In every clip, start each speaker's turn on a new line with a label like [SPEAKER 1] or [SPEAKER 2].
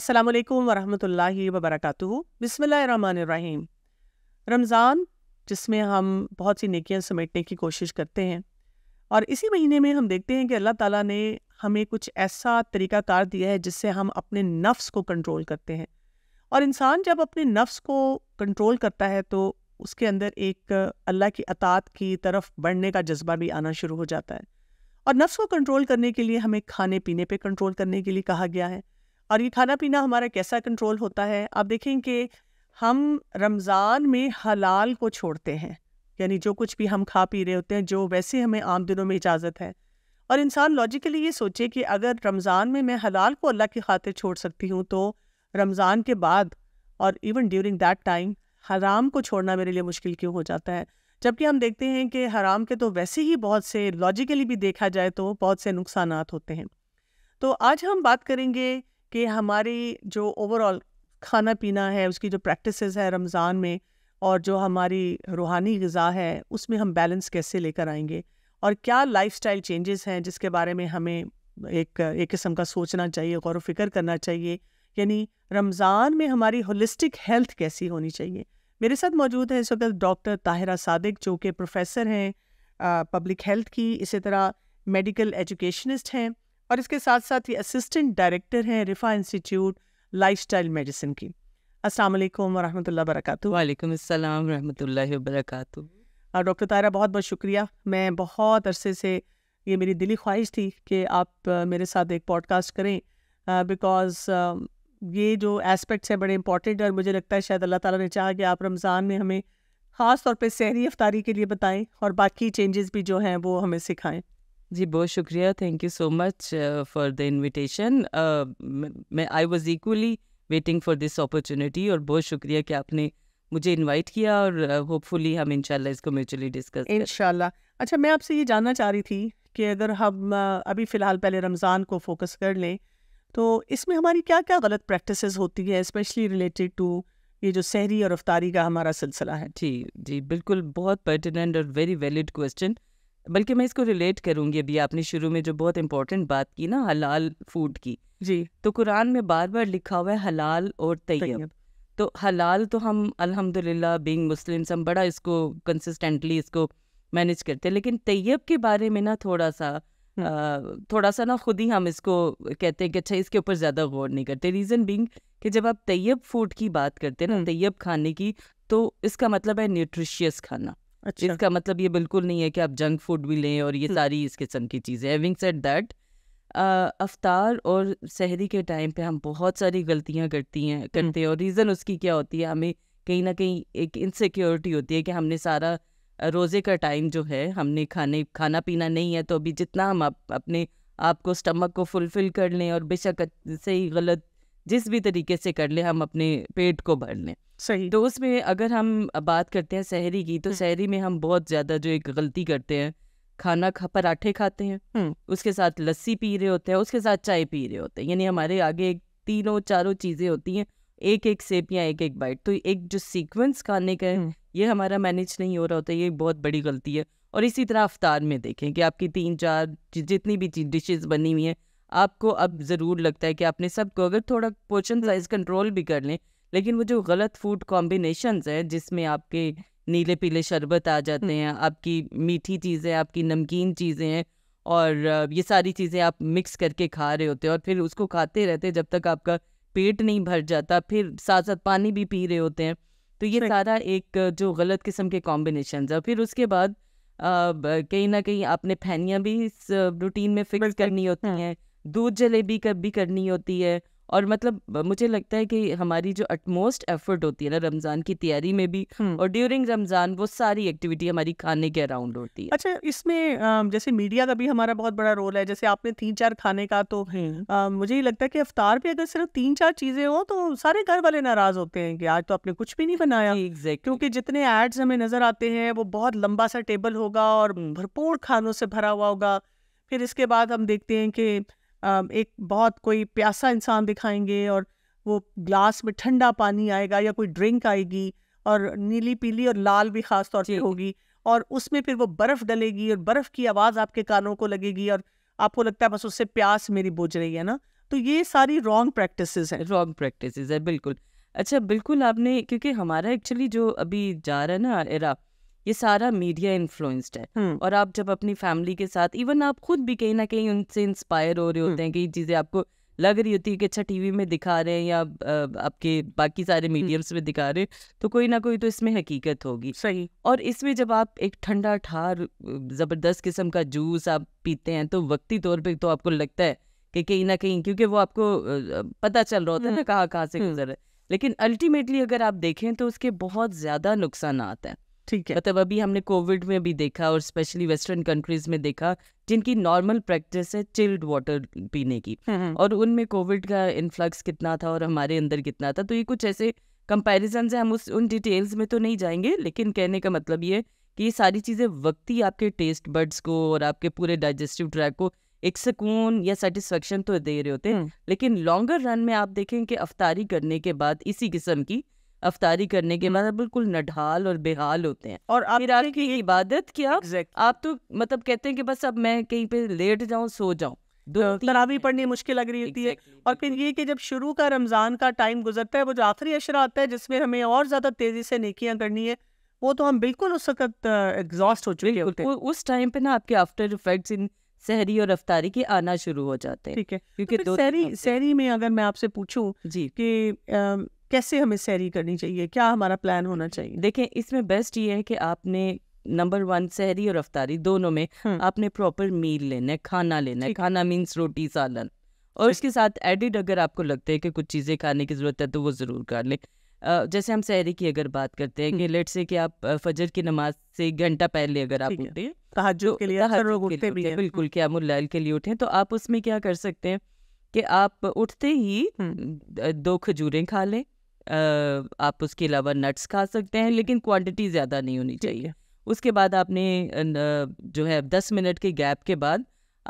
[SPEAKER 1] अस्सलाम वालेकुम वरहमतुल्लाहि वबरकातुहू बिस्मिल्लाहिर्रहमानिर्रहीम रमज़ान जिसमें हम बहुत सी नेकियां समेटने की कोशिश करते हैं और इसी महीने में हम देखते हैं कि अल्लाह ताला ने हमें कुछ ऐसा कार दिया है जिससे हम अपने नफ्स को कंट्रोल करते हैं और इंसान जब अपने नफ्स को कंट्रोल करता है तो उसके अंदर एक अल्लाह की अतात की तरफ बढ़ने का जज्बा भी आना शुरू हो जाता है और नफ्स को कंट्रोल करने के लिए हमें खाने पीने पे कंट्रोल करने के लिए कहा गया है और ये खाना पीना हमारा कैसा कंट्रोल होता है आप देखें कि हम रमज़ान में हलाल को छोड़ते हैं यानी जो कुछ भी हम खा पी रहे होते हैं जो वैसे हमें आम दिनों में इजाज़त है और इंसान लॉजिकली ये सोचे कि अगर रमज़ान में मैं हलाल को अल्लाह की खातिर छोड़ सकती हूँ तो रमज़ान के बाद और इवन ड्यूरिंग दैट टाइम हराम को छोड़ना मेरे लिए मुश्किल क्यों हो जाता है जबकि हम देखते हैं कि हराम के तो वैसे ही बहुत से लॉजिकली भी देखा जाए तो बहुत से नुकसान होते हैं तो आज हम बात करेंगे कि हमारी जो ओवरऑल खाना पीना है उसकी जो प्रैक्टिसेस है रमज़ान में और जो हमारी रूहानी गज़ा है उसमें हम बैलेंस कैसे लेकर आएंगे और क्या लाइफ स्टाइल चेंजेस हैं जिसके बारे में हमें एक एक किस्म का सोचना चाहिए गौर फिक्र करना चाहिए यानी रमज़ान में हमारी होलिस्टिक हेल्थ कैसी होनी चाहिए मेरे साथ मौजूद है इस वक्त डॉक्टर ताहिरा सादिक जो कि प्रोफेसर हैं पब्लिक हेल्थ की इसी तरह मेडिकल एजुकेशनिस्ट हैं और इसके साथ साथ ये असिस्टेंट डायरेक्टर हैं रिफा इंस्टीट्यूट लाइफस्टाइल मेडिसिन की अस्सलाम वालेकुम वरहमतुल्लाह वबरकातु वालेकुम अस्सलाम रहमतुल्लाहि वबरकातु और डॉक्टर तारा बहुत बहुत शुक्रिया मैं बहुत अरसे से ये मेरी दिली ख्वाहिश थी कि आप मेरे साथ एक पॉडकास्ट करें बिकॉज़ ये जो एस्पेक्ट्स हैं बड़े इंपॉर्टेंट और मुझे लगता है शायद अल्लाह ताला ने चाहा कि आप रमज़ान में हमें
[SPEAKER 2] ख़ास तौर पे सहरी अफ्तारी के लिए बताएं और बाकी चेंजेस भी जो हैं वो हमें सिखाएं जी बहुत शुक्रिया thank you so much for the invitation मैं I was equally waiting for this opportunity और बहुत शुक्रिया कि आपने मुझे इनवाइट किया और होपफुली uh, हम इंशाल्लाह इसको म्यूचुअली डिस्कस
[SPEAKER 1] इंशाल्लाह अच्छा मैं आपसे ये जानना चाह रही थी कि अगर हम uh, अभी फ़िलहाल पहले रमज़ान को फोकस कर लें तो इसमें हमारी क्या क्या गलत
[SPEAKER 2] प्रैक्टिस होती है स्पेशली रिलेटेड टू ये जो सहरी और अफ्तारी का हमारा सिलसिला है जी जी बिल्कुल बहुत पर्टिनेंट और वेरी वैलिड क्वेश्चन बल्कि मैं इसको रिलेट करूंगी अभी आपने शुरू में जो बहुत इंपॉर्टेंट बात की ना हलाल फूड की जी तो कुरान में बार बार लिखा हुआ है हलाल और तैयब तो हलाल तो हम अल्हम्दुलिल्लाह बीइंग मुस्लिम्स हम बड़ा इसको कंसिस्टेंटली इसको मैनेज करते हैं लेकिन तैयब के बारे में ना थोड़ा सा आ, हम्म। थोड़ा सा ना खुद ही हम इसको कहते हैं कि अच्छा इसके ऊपर ज़्यादा गौर नहीं करते रीज़न बींग कि जब आप तैयब फूड की बात करते हैं ना हम्म। तैयब खाने की तो इसका मतलब है न्यूट्रिशियस खाना अच्छा इसका मतलब ये बिल्कुल नहीं है कि आप जंक फूड भी लें और ये हम्म। सारी इस किस्म की चीज़ें हैविंग सेट दैट अफ्तार और शहरी के टाइम पे हम बहुत सारी गलतियां करती हैं हम्म। करते हैं और रीज़न उसकी क्या होती है हमें कहीं ना कहीं एक इनसिक्योरिटी होती है कि हमने सारा रोज़े का टाइम जो है हमने खाने खाना पीना नहीं है तो अभी जितना हम आप, अपने आप को स्टमक को फुलफिल कर लें और बेशक सही गलत जिस भी तरीके से कर ले हम अपने पेट को भर लें सही तो उसमें अगर हम बात करते हैं शहरी की तो हम्म। शहरी में हम बहुत ज़्यादा जो एक गलती करते हैं खाना खा पराठे खाते हैं हम्म। उसके साथ लस्सी पी रहे होते हैं उसके साथ चाय पी रहे होते हैं यानी हमारे आगे तीनों चारों चीज़ें होती हैं एक एक सेप या एक एक बाइट तो एक जो सीक्वेंस खाने का है हम्म। ये हमारा मैनेज नहीं हो रहा होता ये बहुत बड़ी गलती है और इसी तरह अफ्तार में देखें कि आपकी तीन चार जितनी भी डिशेज बनी हुई हैं आपको अब ज़रूर लगता है कि आपने सबको अगर थोड़ा पोर्शन साइज कंट्रोल भी कर लें लेकिन वो जो गलत फूड कॉम्बिनेशन है जिसमें आपके नीले पीले शरबत आ जाते हम्म। हैं आपकी मीठी चीज़ें आपकी नमकीन चीज़ें हैं और ये सारी चीज़ें आप मिक्स करके खा रहे होते हैं और फिर उसको खाते रहते हैं जब तक आपका पेट नहीं भर जाता फिर साथ साथ पानी भी पी रहे होते हैं तो ये सारा एक जो गलत किस्म के कॉम्बिनेशन है फिर उसके बाद कहीं ना कहीं आपने फैनियाँ भी इस रूटीन में फिक्स करनी होती हाँ। हैं दूध जलेबी कब भी करनी होती है और मतलब मुझे लगता है कि हमारी जो अटमोस्ट एफर्ट होती है ना रमज़ान की तैयारी में भी हम्म। और ड्यूरिंग रमज़ान वो सारी एक्टिविटी हमारी खाने के अराउंड होती है अच्छा
[SPEAKER 1] इसमें जैसे मीडिया का भी हमारा बहुत बड़ा रोल है जैसे आपने तीन चार खाने का तो हम्म। मुझे ये लगता है कि अफतार पे अगर सिर्फ तीन चार चीज़ें हो तो सारे घर वाले नाराज़ होते हैं कि आज तो आपने कुछ भी नहीं बनाया एग्जैक्ट क्योंकि जितने एड्स हमें नज़र आते हैं वो बहुत लंबा सा टेबल होगा और हम्म। भरपूर खानों से भरा हुआ होगा फिर इसके बाद हम देखते हैं कि एक बहुत कोई प्यासा इंसान दिखाएंगे और वो ग्लास में ठंडा पानी आएगा या कोई ड्रिंक आएगी और नीली पीली और लाल भी खास तौर से होगी और उसमें फिर वो बर्फ डलेगी और बर्फ की आवाज आपके कानों को लगेगी और
[SPEAKER 2] आपको लगता है बस उससे प्यास मेरी बुझ रही है ना तो ये सारी रॉन्ग प्रैक्टिसेस हैं रॉन्ग प्रैक्टिसेस है बिल्कुल अच्छा बिल्कुल आपने क्योंकि हमारा एक्चुअली जो अभी जा रहा है ना एरा ये सारा मीडिया इन्फ्लुएंस्ड है हम्म। और आप जब अपनी फैमिली के साथ इवन आप खुद भी कहीं ना कहीं उनसे इंस्पायर हो रहे हम्म। होते हैं कई चीज़ें आपको लग रही होती है कि अच्छा टीवी में दिखा रहे हैं या आपके बाकी सारे मीडियम्स हम्म। में दिखा रहे हैं तो कोई ना कोई तो इसमें हकीकत होगी सही और इसमें जब आप एक ठंडा ठार ज़बरदस्त किस्म का जूस आप पीते हैं तो वक्ती तौर पर तो आपको लगता है कि कहीं ना कहीं क्योंकि वो आपको पता चल रहा होता है ना कहाँ कहाँ से गुजर है लेकिन अल्टीमेटली अगर आप देखें तो उसके बहुत ज़्यादा नुकसान आता है ठीक है मतलब अभी हमने कोविड में भी देखा और स्पेशली वेस्टर्न कंट्रीज में देखा जिनकी नॉर्मल प्रैक्टिस है चिल्ड वाटर पीने की हम्म, हम्म। और उनमें कोविड का इन्फ्लक्स कितना था और हमारे अंदर कितना था तो ये कुछ ऐसे कंपेरिजन है हम उस उन डिटेल्स में तो नहीं जाएंगे लेकिन कहने का मतलब ये कि ये सारी चीज़ें वक्त ही आपके टेस्ट बर्ड्स को और आपके पूरे डाइजेस्टिव ट्रैक को एक सुकून या सेटिस्फेक्शन तो दे रहे होते हैं हम्म। लेकिन लॉन्गर रन में आप देखें कि अफतारी करने के बाद इसी किस्म की अफतारी करने के हम्म। बाद बिल्कुल नढाल और बेहाल होते हैं और आप इरादे की इबादत क्या exactly. आप तो मतलब कहते हैं कि बस अब मैं कहीं पे लेट जाऊँ सो जाऊँ तरावी पढ़नी मुश्किल लग रही होती है और फिर ये कि जब शुरू का रमज़ान
[SPEAKER 1] का टाइम गुजरता है वो जो आखिरी अशरा आता है जिसमें हमें और ज़्यादा तेज़ी से नेकियां करनी है वो तो हम
[SPEAKER 2] बिल्कुल उस वक्त एग्जॉस्ट हो चुके होते हैं उस टाइम पे ना आपके आफ्टर इफेक्ट्स इन सहरी और अफतारी के आना शुरू हो जाते हैं ठीक है क्योंकि तो सहरी
[SPEAKER 1] सहरी में अगर मैं आपसे पूछूं जी
[SPEAKER 2] कि कैसे हमें सहरी करनी चाहिए क्या हमारा प्लान होना चाहिए देखें इसमें बेस्ट ये है कि आपने नंबर वन सहरी और रफ्तारी दोनों में हम्म। आपने प्रॉपर मील लेना है खाना लेना है खाना मीन्स रोटी सालन और इसके साथ एडिड अगर आपको लगता है कि कुछ चीज़ें खाने की ज़रूरत है तो वो ज़रूर कर लें जैसे हम सहरी की अगर बात करते हैं कि लेट हम्म। से कि आप फजर की नमाज से घंटा पहले अगर आप उठते हैं तो के बिल्कुल हम्म। क्या के लिए उठें तो आप उसमें क्या कर सकते हैं कि आप उठते ही दो खजूरें खा लें आप उसके अलावा नट्स खा सकते हैं लेकिन क्वांटिटी ज़्यादा नहीं होनी चाहिए उसके बाद आपने जो है दस मिनट के गैप के बाद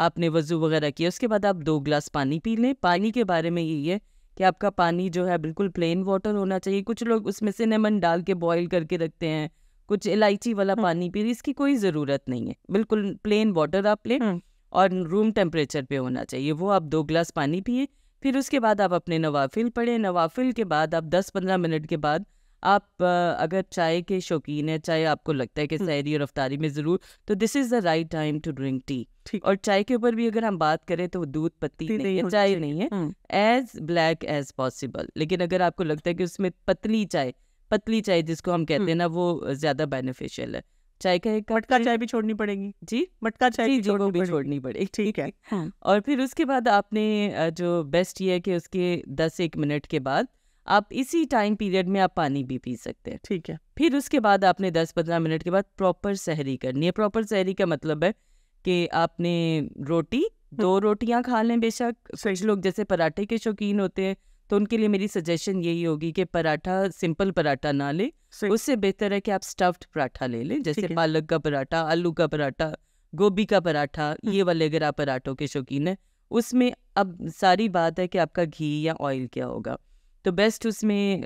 [SPEAKER 2] आपने वज़ू वगैरह किया उसके बाद आप दो ग्लास पानी पी लें पानी के बारे में यही है कि आपका पानी जो है बिल्कुल प्लेन वाटर होना चाहिए कुछ लोग उसमें से नमन डाल के बॉयल करके रखते हैं कुछ इलायची वाला हम्म। पानी पी इसकी कोई ज़रूरत नहीं है बिल्कुल प्लेन वाटर आप लें हम्म। और रूम टेम्परेचर पे होना चाहिए वो आप दो ग्लास पानी पिए फिर उसके बाद आप अपने नवाफिल पढ़ें नवाफिल के बाद आप 10-15 मिनट के बाद आप अगर चाय के शौकीन है चाय आपको लगता है कि सहरी और रफ्तारी में ज़रूर तो this is the right time to drink tea और चाय के ऊपर भी अगर हम बात करें तो दूध पत्ती नहीं, नहीं है चाय नहीं है एज ब्लैक एज पॉसिबल लेकिन अगर आपको लगता है कि उसमें पतली चाय पतली चाय जिसको हम कहते हैं ना वो ज़्यादा बेनिफिशियल है चाय का एक मटका चाय भी छोड़नी पड़ेगी जी मटका चाय जी, भी, भी छोड़नी पड़ेगी ठीक है हाँ। और फिर उसके बाद आपने जो बेस्ट ये है कि उसके दस एक मिनट के बाद आप इसी टाइम पीरियड में आप पानी भी पी सकते हैं ठीक है फिर उसके बाद आपने दस पंद्रह मिनट के बाद प्रॉपर सहरी करनी है प्रॉपर सहरी का मतलब है कि आपने रोटी हाँ। दो रोटियां खा लें बेशक कुछ लोग जैसे पराठे के शौकीन होते हैं तो उनके लिए मेरी सजेशन यही होगी कि पराठा सिंपल पराठा ना ले उससे बेहतर है कि आप स्टफ्ड पराठा ले लें जैसे पालक का पराठा आलू का पराठा गोभी का पराठा हाँ। ये वाले अगर आप पराठों के शौकीन हैं उसमें अब सारी बात है कि आपका घी या ऑयल क्या होगा तो बेस्ट उसमें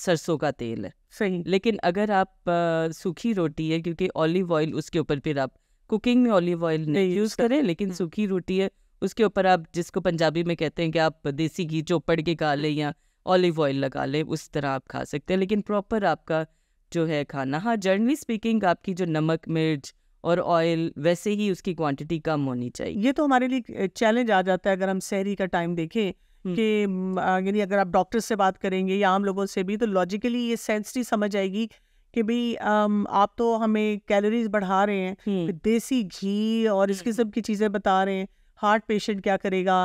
[SPEAKER 2] सरसों का तेल है सही लेकिन अगर आप सूखी रोटी है क्योंकि ऑलिव ऑयल उसके ऊपर फिर आप कुकिंग में ऑलिव ऑयल नहीं यूज़ करें लेकिन हाँ। सूखी रोटी है उसके ऊपर आप जिसको पंजाबी में कहते हैं कि आप देसी घी चोपड़ के खा लें या ऑलिव ऑयल लगा लें उस तरह आप खा सकते हैं लेकिन प्रॉपर आपका जो है खाना हाँ जर्नली स्पीकिंग आपकी जो नमक मिर्च और ऑयल वैसे ही उसकी क्वांटिटी कम होनी चाहिए ये
[SPEAKER 1] तो हमारे लिए चैलेंज आ जाता है अगर हम शहरी का टाइम देखें हम्म। कि यानी अगर आप डॉक्टर से बात करेंगे या आम लोगों से भी तो लॉजिकली ये सेंस समझ आएगी कि भाई आप तो हमें कैलोरीज बढ़ा रहे हैं हम्म। देसी घी और इस किस्म हम्म। की चीज़ें बता रहे हैं हार्ट पेशेंट क्या करेगा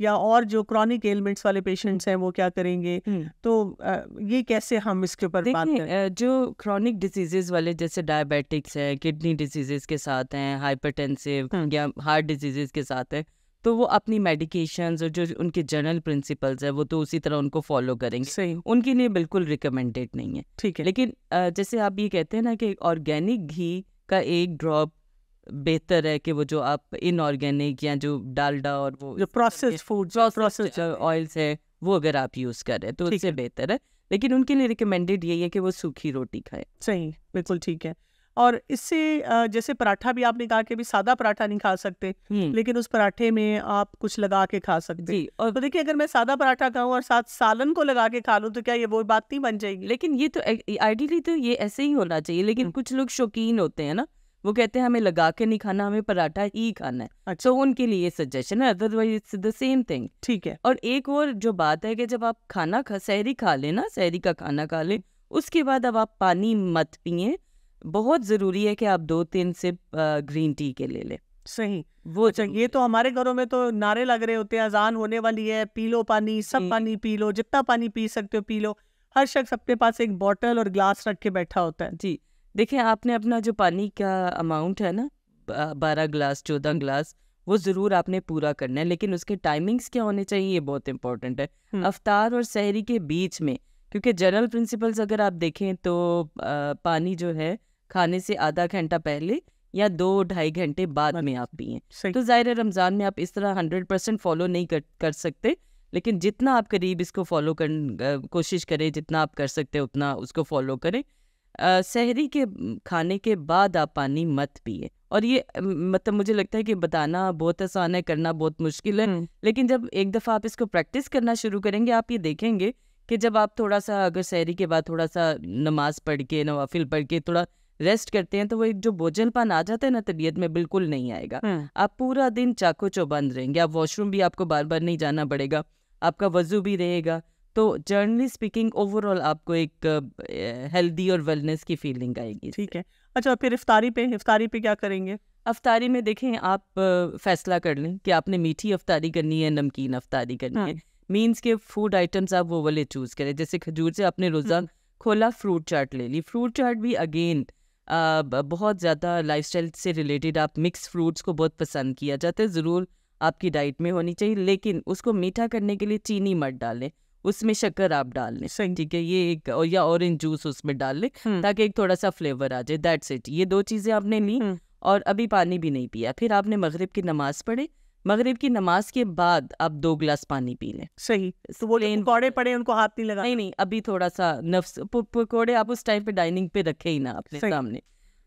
[SPEAKER 1] या और जो क्रॉनिक एलिमेंट्स वाले पेशेंट्स हैं वो क्या करेंगे
[SPEAKER 2] हम्म। तो ये कैसे हम इसके ऊपर बात करें जो क्रॉनिक डिजीजेज वाले जैसे डायबिटिक्स है किडनी डिजीजेज के साथ हैं हाइपरटेंसिव हम्म। या हार्ट डिजीजेज के साथ है तो वो अपनी मेडिकेशन और जो उनके जनरल प्रिंसिपल्स है वो तो उसी तरह उनको फॉलो करेंगे सही उनके लिए बिल्कुल रिकमेंडेड नहीं है ठीक है लेकिन जैसे आप ये कहते हैं ना कि ऑर्गेनिक घी का एक ड्रॉप बेहतर है कि वो जो आप इनऑर्गेनिक या जो डालडा और वो जो प्रोसेस फूड प्रोसेस ऑयल्स है वो अगर आप यूज़ करें तो उससे बेहतर है लेकिन उनके लिए रिकमेंडेड यही है कि वो सूखी रोटी खाएं सही बिल्कुल ठीक
[SPEAKER 1] है और इससे जैसे पराठा भी आपने कहा कि अभी सादा पराठा नहीं खा सकते हम्म। लेकिन उस पराठे में आप कुछ लगा के खा सकते जी और तो देखिए अगर मैं सादा पराठा खाऊं और साथ सालन को लगा
[SPEAKER 2] के खा लूं तो क्या ये वो बात नहीं बन जाएगी लेकिन ये तो आइडियली तो ये ऐसे ही होना चाहिए लेकिन हम्म। कुछ लोग शौकीन होते हैं ना वो कहते हैं हमें लगा के नहीं खाना हमें पराठा ही खाना है अच्छा so, तो उनके लिए सजेशन है otherwise it's the same thing ठीक है और एक और जो बात है कि जब आप खाना खा सहरी खा लें ना सहरी का खाना खा लें उसके बाद अब आप पानी मत पिए बहुत ज़रूरी है कि आप दो तीन सिप ग्रीन टी के ले लें सही वो चाहिए अच्छा, ये तो
[SPEAKER 1] हमारे घरों में तो नारे लग रहे होते हैं अजान होने वाली है पी लो पानी सब हम्म। पानी पी लो जितना पानी
[SPEAKER 2] पी सकते हो पी लो हर शख्स अपने पास एक बॉटल और ग्लास रख के बैठा होता है जी देखें आपने अपना जो पानी का अमाउंट है ना बारह ग्लास चौदह ग्लास वो ज़रूर आपने पूरा करना है लेकिन उसके टाइमिंग्स क्या होने चाहिए ये बहुत इंपॉर्टेंट है हम्म। अवतार और शहरी के बीच में क्योंकि जनरल प्रिंसिपल्स अगर आप देखें तो आ, पानी जो है खाने से आधा घंटा पहले या दो ढाई घंटे बाद में आप पिए तो ज़ाहिर है रमज़ान में आप इस तरह हंड्रेड परसेंट फॉलो नहीं कर कर सकते लेकिन जितना आप करीब इसको फॉलो कर कोशिश करें जितना आप कर सकते हैं उतना उसको फॉलो करें शहरी के खाने के बाद आप पानी मत पिए और ये मतलब मुझे लगता है कि बताना बहुत आसान है करना बहुत मुश्किल है हम्म। लेकिन जब एक दफ़ा आप इसको प्रैक्टिस करना शुरू करेंगे आप ये देखेंगे कि जब आप थोड़ा सा अगर शहरी के बाद थोड़ा सा नमाज पढ़ के नवाफिल पढ़ के थोड़ा रेस्ट करते हैं तो वो एक जो पान आ जाता है ना तबीयत में बिल्कुल नहीं आएगा हम्म। आप पूरा दिन चाको चौबंद रहेंगे आप वॉशरूम भी आपको बार बार नहीं जाना पड़ेगा आपका वजू भी रहेगा तो जर्नली स्पीकिंग ओवरऑल आपको एक हेल्दी और वेलनेस की फीलिंग आएगी ठीक है अच्छा फिर इफ्तारी पे इफ्तारी पे क्या करेंगे अफतारी में देखें आप फैसला कर लें कि आपने मीठी अफ्तारी करनी है नमकीन अफतारी करनी हाँ. है मीन्स के फूड आइटम्स आप वो वाले चूज़ करें जैसे खजूर से आपने रोज़ा हम्म। खोला फ्रूट चाट ले ली फ्रूट चाट भी अगेन बहुत ज़्यादा लाइफ से रिलेटेड आप मिक्स फ्रूट्स को बहुत पसंद किया जाता है ज़रूर आपकी डाइट में होनी चाहिए लेकिन उसको मीठा करने के लिए चीनी मत डालें उसमें शक्कर आप डाल लें ठीक है ये एक और या ऑरेंज जूस उसमें डाल लें हम्म। ताकि एक थोड़ा सा फ्लेवर आ जाए दैट्स इट ये दो चीज़ें आपने ली हम्म। और अभी पानी भी नहीं पिया फिर आपने मगरब की नमाज पढ़ी मगरिब की नमाज के बाद आप दो गिलास पानी पी लें सही तो वो पकौड़े पड़े उनको हाथ नहीं लगा नहीं नहीं अभी थोड़ा सा नफ्स पकौड़े आप उस टाइम पे डाइनिंग पे रखे ही ना अपने सामने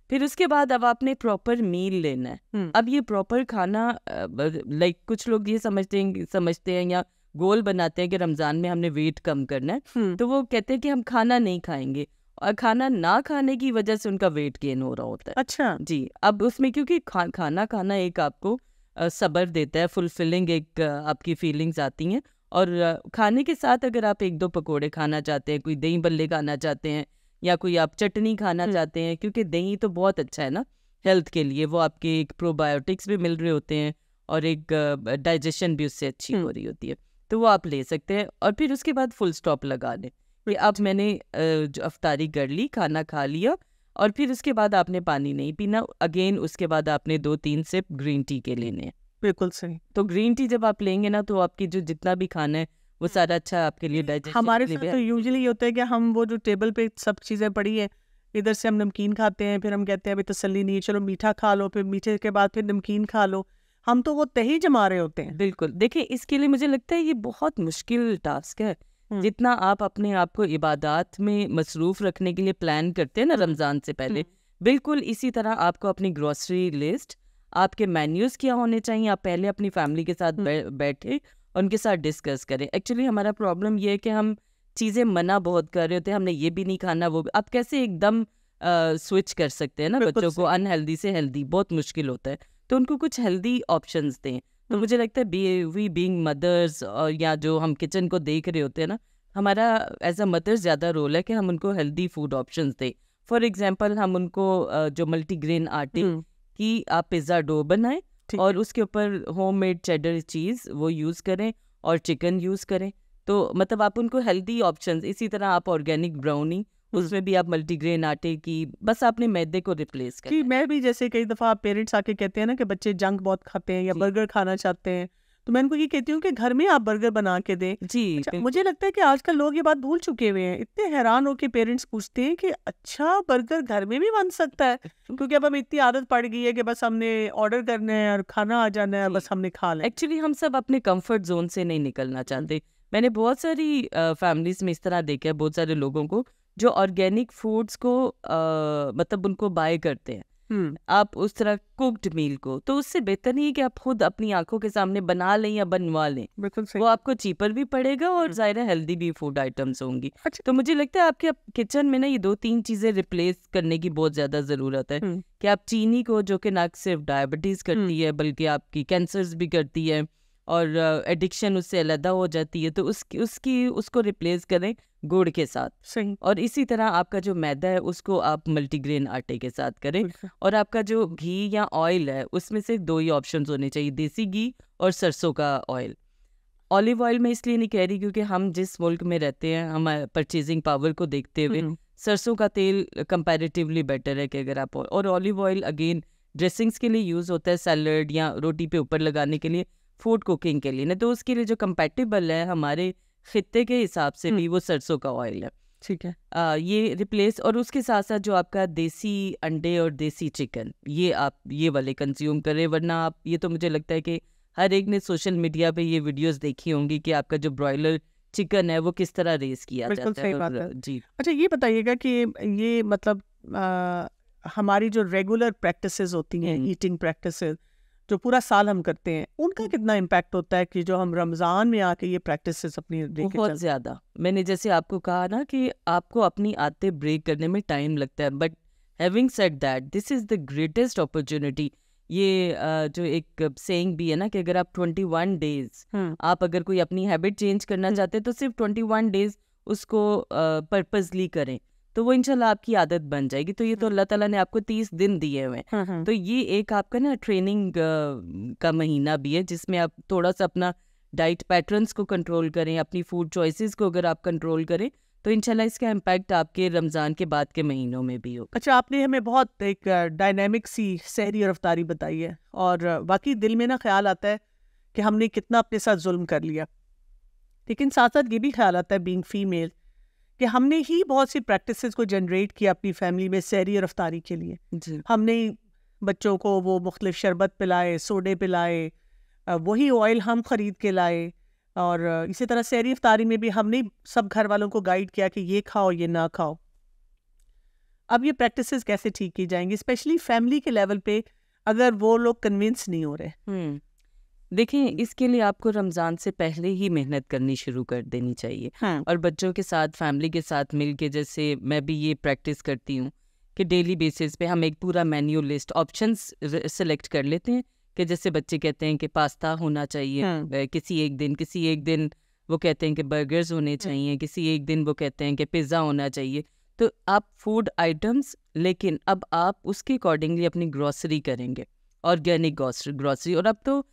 [SPEAKER 2] फिर उसके बाद अब आपने प्रॉपर मील लेना है हम्म। अब ये प्रॉपर खाना लाइक कुछ लोग ये समझते हैं समझते हैं या गोल बनाते हैं कि रमज़ान में हमने वेट कम करना है हम्म। तो वो कहते हैं कि हम खाना नहीं खाएंगे और खाना ना खाने की वजह से उनका वेट गेन हो रहा होता है अच्छा जी अब उसमें क्योंकि खा, खाना खाना एक आपको सबर देता है फुलफिलिंग एक आपकी फीलिंग्स आती हैं और खाने के साथ अगर आप एक दो पकोड़े खाना चाहते हैं कोई दही बल्ले खाना चाहते हैं या कोई आप चटनी खाना हम्म। चाहते हैं क्योंकि दही तो बहुत अच्छा है ना हेल्थ के लिए वो आपके एक प्रोबायोटिक्स भी मिल रहे होते हैं और एक डाइजेशन भी उससे अच्छी हम्म। हो रही होती है तो वो आप ले सकते हैं और फिर उसके बाद फुल स्टॉप लगा दें कि अब मैंने जो अफ्तारी कर ली खाना खा लिया और फिर उसके बाद आपने पानी नहीं पीना अगेन उसके बाद आपने दो तीन सिप ग्रीन टी के लेने हैं बिल्कुल सही तो ग्रीन टी जब आप लेंगे ना तो आपकी जो जितना भी खाना है वो हम्म। सारा अच्छा आपके लिए डाइजेस्ट हमारे लिए तो
[SPEAKER 1] ये होता है कि हम वो जो टेबल पे सब चीज़ें पड़ी हैं इधर से हम नमकीन खाते हैं फिर हम कहते हैं अभी तसली नहीं है चलो मीठा खा लो फिर मीठे के बाद फिर नमकीन खा लो हम तो वो तही
[SPEAKER 2] जमा रहे होते हैं बिल्कुल देखिए इसके लिए मुझे लगता है ये बहुत मुश्किल टास्क है जितना आप अपने आप को इबादत में मसरूफ रखने के लिए प्लान करते हैं ना रमज़ान से पहले बिल्कुल इसी तरह आपको अपनी ग्रोसरी लिस्ट आपके मेन्यूज क्या होने चाहिए आप पहले अपनी फैमिली के साथ बैठे उनके साथ डिस्कस करें एक्चुअली हमारा प्रॉब्लम ये है कि हम चीज़ें मना बहुत कर रहे होते हैं हमने ये भी नहीं खाना वो भी आप कैसे एकदम स्विच कर सकते हैं ना बच्चों को अनहेल्दी से हेल्दी बहुत मुश्किल होता है तो उनको कुछ हेल्दी ऑप्शंस दें तो मुझे लगता है बी वी बींग मदर्स और या जो हम किचन को देख रहे होते हैं ना हमारा एज अ मदर ज़्यादा रोल है कि हम उनको हेल्दी फूड ऑप्शंस दें फॉर एग्जाम्पल हम उनको जो मल्टीग्रेन आटे हम्म। की आप पिज़्ज़ा डो बनाएं और उसके ऊपर होम मेड चेडर चीज़ वो यूज़ करें और चिकन यूज़ करें तो मतलब आप उनको हेल्दी ऑप्शंस इसी तरह आप ऑर्गेनिक ब्राउनी उसमें भी आप मल्टीग्रेन आटे की बस आपने मैदे को रिप्लेस कर
[SPEAKER 1] मैं भी जैसे कई दफ़ा पेरेंट्स आके कहते हैं ना कि बच्चे जंक बहुत खाते हैं या बर्गर खाना चाहते हैं तो मैं इनको ये कहती हूँ कि घर में आप बर्गर बना के दें जी अच्छा, मुझे लगता है कि आजकल लोग ये बात भूल चुके हुए हैं इतने हैरान हो के पेरेंट्स पूछते हैं कि अच्छा बर्गर घर में भी बन सकता
[SPEAKER 2] है क्योंकि अब हमें इतनी आदत पड़ गई है कि बस हमने ऑर्डर करना है और खाना आ जाना है बस हमने खा लें एक्चुअली हम सब अपने कम्फर्ट जोन से नहीं निकलना चाहते मैंने बहुत सारी फैमिलीज में इस तरह देखा है बहुत सारे लोगों को जो ऑर्गेनिक फूड्स को आ, मतलब उनको बाय करते हैं आप उस तरह कुक्ड मील को तो उससे बेहतर नहीं है कि आप खुद अपनी आंखों के सामने बना लें या बनवा लें वो आपको चीपर भी पड़ेगा और ज़ाहिर हेल्दी भी फूड आइटम्स होंगी अच्छा। तो मुझे लगता है आपके किचन में ना ये दो तीन चीज़ें रिप्लेस करने की बहुत ज़्यादा ज़रूरत है कि आप चीनी को जो कि ना सिर्फ डायबिटीज़ करती है बल्कि आपकी कैंसर भी करती है और एडिक्शन uh, उससे अलहदा हो जाती है तो उसकी उसकी उसको रिप्लेस करें गुड़ के साथ और इसी तरह आपका जो मैदा है उसको आप मल्टीग्रेन आटे के साथ करें और आपका जो घी या ऑयल है उसमें से दो ही ऑप्शन होने चाहिए देसी घी और सरसों का ऑयल ऑलिव ऑयल मैं इसलिए नहीं कह रही क्योंकि हम जिस मुल्क में रहते हैं हम परचेजिंग पावर को देखते हुए हम्म। सरसों का तेल कंपैरेटिवली बेटर है कि अगर आप और ऑलिव ऑयल अगेन ड्रेसिंग्स के लिए यूज़ होता है सैलड या रोटी पे ऊपर लगाने के लिए फूड कुकिंग के लिए नहीं तो उसके लिए जो कंपेटेबल है हमारे खत्े के हिसाब से हम्म। भी वो सरसों का ऑयल है ठीक है आ, ये रिप्लेस और उसके साथ साथ जो आपका देसी अंडे और देसी चिकन ये आप ये वाले कंज्यूम करें वरना आप ये तो मुझे लगता है कि हर एक ने सोशल मीडिया पे ये वीडियोस देखी होंगी कि आपका जो ब्रॉयलर चिकन है वो किस तरह रेस किया जाता है, तो बात है जी
[SPEAKER 1] अच्छा ये बताइएगा कि ये मतलब आ, हमारी जो रेगुलर प्रैक्टिसेस होती हैं ईटिंग हम्म। प्रैक्टिसेस जो पूरा साल हम करते हैं उनका
[SPEAKER 2] कितना इम्पैक्ट होता है कि जो हम रमज़ान में आके ये प्रैक्टिस अपनी बहुत ज़्यादा मैंने जैसे आपको कहा ना कि आपको अपनी आते ब्रेक करने में टाइम लगता है but having set that this is the greatest opportunity ये जो एक सेइंग भी है ना कि अगर आप ट्वेंटी वन डेज आप अगर कोई अपनी हैबिट चेंज करना चाहते हैं तो सिर्फ ट्वेंटी वन डेज उसको पर्पजली करें तो वो इनशाला आपकी आदत बन जाएगी तो ये तो हम्म। अल्लाह ताला ने आपको तीस दिन दिए हुए हैं हम्म, हम्म। तो ये एक आपका ना ट्रेनिंग का महीना भी है जिसमें आप थोड़ा सा अपना डाइट पैटर्न्स को कंट्रोल करें अपनी फूड चॉइसेस को अगर आप कंट्रोल करें तो इनशाला इसका इम्पैक्ट आपके रमज़ान के बाद के महीनों में भी हो अच्छा आपने हमें बहुत
[SPEAKER 1] एक डायनेमिक सी सहरी और बताई है और बाकी दिल में ना ख्याल आता है कि हमने कितना अपने साथ जुल्म कर लिया लेकिन साथ साथ ये भी ख्याल आता है बींग फीमेल कि हमने ही बहुत सी प्रैक्टिस को जनरेट किया अपनी फैमिली में सैरी और रफ्तारी के लिए हमने बच्चों को वो मुख्तु शरबत पिलाए सोडे पिलाए वही ऑयल हम ख़रीद के लाए और इसी तरह सैरी रफ्तारी में भी हमने सब घर वालों को गाइड किया कि ये खाओ ये ना खाओ अब ये प्रैक्टिस कैसे ठीक की जाएंगी स्पेशली फैमिली के लेवल पे अगर वो लोग कन्विंस नहीं हो रहे हम्म।
[SPEAKER 2] देखिए इसके लिए आपको रमज़ान से पहले ही मेहनत करनी शुरू कर देनी चाहिए हाँ। और बच्चों के साथ फैमिली के साथ मिल के जैसे मैं भी ये प्रैक्टिस करती हूँ कि डेली बेसिस पे हम एक पूरा मेन्यू लिस्ट ऑप्शन सेलेक्ट कर लेते हैं कि जैसे बच्चे कहते हैं कि पास्ता होना चाहिए हाँ। किसी एक दिन किसी एक दिन वो कहते हैं कि बर्गर्स होने हाँ। चाहिए किसी एक दिन वो कहते हैं कि पिज़्ज़ा होना चाहिए तो आप फूड आइटम्स लेकिन अब आप उसके अकॉर्डिंगली अपनी ग्रॉसरी करेंगे ऑर्गेनिक ग्रॉसरी और अब तो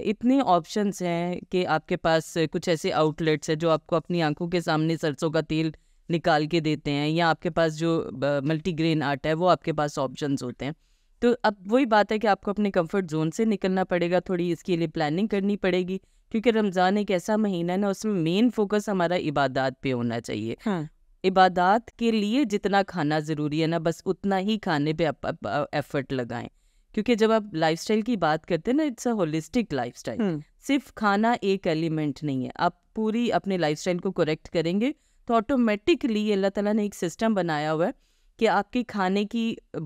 [SPEAKER 2] इतने ऑप्शंस हैं कि आपके पास कुछ ऐसे आउटलेट्स हैं जो आपको अपनी आंखों के सामने सरसों का तेल निकाल के देते हैं या आपके पास जो मल्टीग्रेन आटा है वो आपके पास ऑप्शंस होते हैं तो अब वही बात है कि आपको अपने कंफर्ट जोन से निकलना पड़ेगा थोड़ी इसके लिए प्लानिंग करनी पड़ेगी क्योंकि रमज़ान एक ऐसा महीना है ना उसमें मेन फोकस हमारा इबादत पे होना चाहिए हाँ। इबादत के लिए जितना खाना ज़रूरी है ना बस उतना ही खाने पर आप एफर्ट लगाएं क्योंकि जब आप लाइफस्टाइल की बात करते हैं ना इट्स अ होलिस्टिक लाइफस्टाइल सिर्फ खाना एक एलिमेंट नहीं है आप पूरी अपने लाइफस्टाइल को करेक्ट करेंगे तो ऑटोमेटिकली अल्लाह ताला ने एक सिस्टम बनाया हुआ है कि आपके खाने की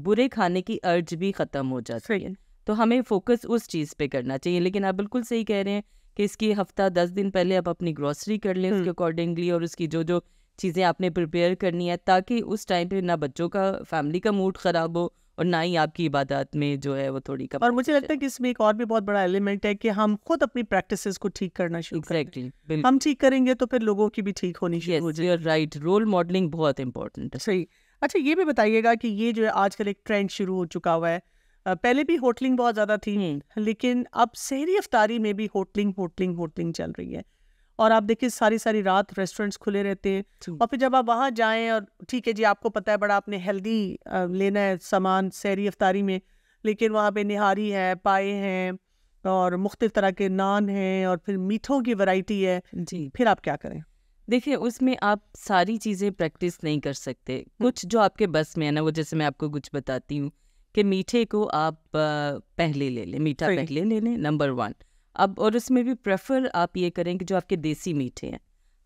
[SPEAKER 2] बुरे खाने की अर्ज भी ख़त्म हो जाती है तो हमें फोकस उस चीज़ पे करना चाहिए लेकिन आप बिल्कुल सही कह रहे हैं कि इसकी हफ्ता दस दिन पहले आप अपनी ग्रॉसरी कर लें उसके अकॉर्डिंगली हम्म। और उसकी जो जो चीज़ें आपने प्रिपेयर करनी है ताकि उस टाइम पे ना बच्चों का फैमिली का मूड ख़राब हो और ना ही आपकी इबादत में जो है वो थोड़ी कम और मुझे लगता
[SPEAKER 1] है कि इसमें एक और भी बहुत बड़ा एलिमेंट है कि हम खुद अपनी प्रैक्टिस को ठीक करना शुरू exactly, करें हम ठीक करेंगे तो फिर लोगों की भी ठीक होनी शुरू हो जाए राइट रोल मॉडलिंग बहुत इंपॉर्टेंट है सही अच्छा ये भी बताइएगा कि ये जो है आजकल एक ट्रेंड शुरू हो चुका हुआ है पहले भी होटलिंग बहुत ज़्यादा थी हम्म। लेकिन अब शहरी अफ्तारी में भी होटलिंग होटलिंग होटलिंग चल रही है और आप देखिए सारी सारी रात रेस्टोरेंट्स खुले रहते हैं और फिर जब आप वहाँ जाएँ और ठीक है जी आपको पता है बड़ा आपने हेल्दी लेना है सामान सैरी अफ्तारी में लेकिन वहाँ पे निहारी है पाए हैं और मुख्तलिफ तरह के नान हैं और फिर मीठों की वैरायटी है जी फिर आप क्या करें
[SPEAKER 2] देखिए उसमें आप सारी चीज़ें प्रैक्टिस नहीं कर सकते हम्म। कुछ जो आपके बस में है ना वो जैसे मैं आपको कुछ बताती हूँ कि मीठे को आप पहले ले लें मीठा पहले ले लें नंबर वन अब और उसमें भी प्रेफर आप ये करें कि जो आपके देसी मीठे हैं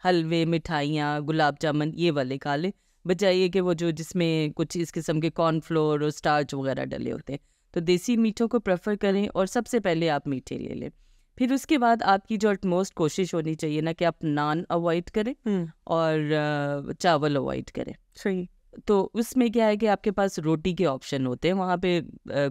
[SPEAKER 2] हलवे मिठाइयाँ गुलाब जामुन ये वाले खा लें बचाइए कि वो जो जिसमें कुछ इस किस्म के कॉर्नफ्लोर और स्टार्च वगैरह डले होते हैं तो देसी मीठों को प्रेफर करें और सबसे पहले आप मीठे ले लें फिर उसके बाद आपकी जो अटमोस्ट कोशिश होनी चाहिए ना कि आप नान अवॉइड करें हम्म। और चावल अवॉइड करें सही तो उसमें क्या है कि आपके पास रोटी के ऑप्शन होते हैं वहाँ पे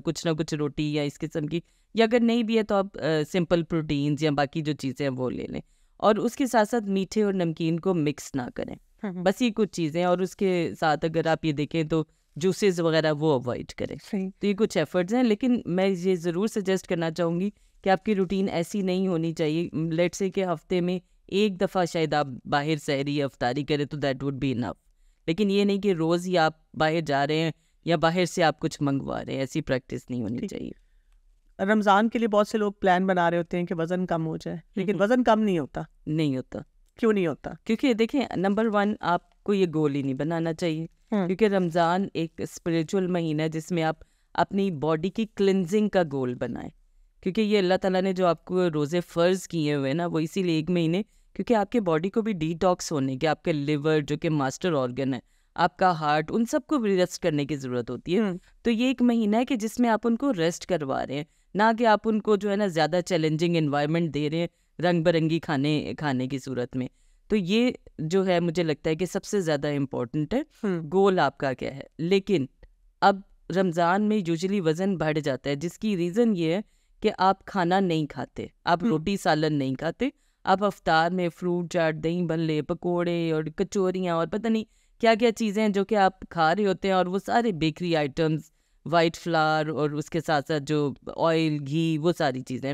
[SPEAKER 2] कुछ ना कुछ रोटी या इस किस्म की या अगर नहीं भी है तो आप सिंपल प्रोटीन्स या बाकी जो चीज़ें हैं वो ले लें और उसके साथ साथ मीठे और नमकीन को मिक्स ना करें बस ये कुछ चीज़ें और उसके साथ अगर आप ये देखें तो जूसेस वगैरह वो अवॉइड करें तो ये कुछ एफर्ट्स हैं लेकिन मैं ये ज़रूर सजेस्ट करना चाहूँगी कि आपकी रूटीन ऐसी नहीं होनी चाहिए लेट से कि हफ्ते में एक दफ़ा शायद आप बाहर सहरी या अफ्तारी करें तो दैट वुड बी इनफ लेकिन ये नहीं कि रोज़ ही आप बाहर जा रहे हैं या बाहर से आप कुछ मंगवा रहे हैं ऐसी प्रैक्टिस नहीं होनी चाहिए
[SPEAKER 1] रमज़ान के लिए बहुत से लोग प्लान बना रहे होते हैं कि वज़न
[SPEAKER 2] कम हो जाए लेकिन वज़न कम नहीं होता नहीं होता क्यों नहीं होता क्योंकि देखिए नंबर वन आपको ये गोल ही नहीं बनाना चाहिए हम्म। क्योंकि रमज़ान एक स्पिरिचुअल महीना है जिसमें आप अपनी बॉडी की क्लिनजिंग का गोल बनाएं क्योंकि ये अल्लाह ताला ने जो आपको रोज़े फ़र्ज़ किए हुए ना वो इसीलिए एक महीने क्योंकि आपके बॉडी को भी डिटॉक्स होने के आपके लिवर जो कि मास्टर ऑर्गन है आपका हार्ट उन सबको भी रेस्ट करने की ज़रूरत होती है हम्म। तो ये एक महीना है कि जिसमें आप उनको रेस्ट करवा रहे हैं ना कि आप उनको जो है ना ज़्यादा चैलेंजिंग इन्वायरमेंट दे रहे हैं रंग बिरंगी खाने खाने की सूरत में तो ये जो है मुझे लगता है कि सबसे ज़्यादा इम्पोर्टेंट है हम्म। गोल आपका क्या है लेकिन अब रमज़ान में यूजली वज़न बढ़ जाता है जिसकी रीज़न ये है कि आप खाना नहीं खाते आप हम्म। रोटी सालन नहीं खाते आप अफ्तार में फ्रूट चाट दही बल्ले पकोड़े और कचोरियाँ और पता नहीं क्या क्या चीज़ें हैं जो कि आप खा रहे होते हैं और वो सारे बेकरी आइटम्स वाइट फ्लावर और उसके साथ साथ जो ऑयल घी वो सारी चीज़ें